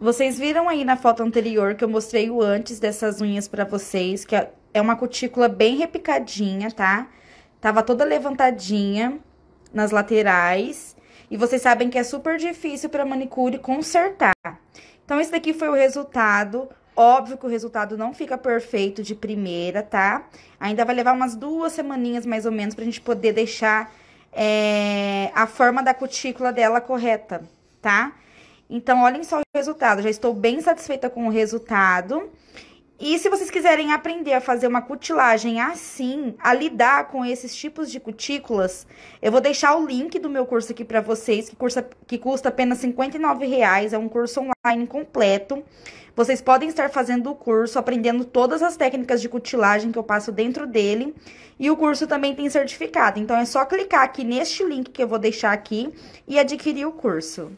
Vocês viram aí na foto anterior que eu mostrei o antes dessas unhas pra vocês, que é, é uma cutícula bem repicadinha, tá? Tava toda levantadinha nas laterais. E vocês sabem que é super difícil pra manicure consertar. Então, esse daqui foi o resultado. Óbvio que o resultado não fica perfeito de primeira, tá? Ainda vai levar umas duas semaninhas, mais ou menos, pra gente poder deixar é, a forma da cutícula dela correta, Tá? Então, olhem só o resultado. Já estou bem satisfeita com o resultado. E se vocês quiserem aprender a fazer uma cutilagem assim, a lidar com esses tipos de cutículas, eu vou deixar o link do meu curso aqui para vocês, que, cursa, que custa apenas R$59,00, é um curso online completo. Vocês podem estar fazendo o curso, aprendendo todas as técnicas de cutilagem que eu passo dentro dele. E o curso também tem certificado, então é só clicar aqui neste link que eu vou deixar aqui e adquirir o curso.